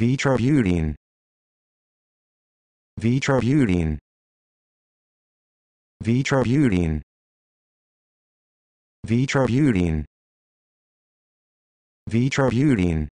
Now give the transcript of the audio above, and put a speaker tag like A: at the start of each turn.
A: Vitrobutene Vitrobutene Vitrobutene Vitrobutene Vitrobutene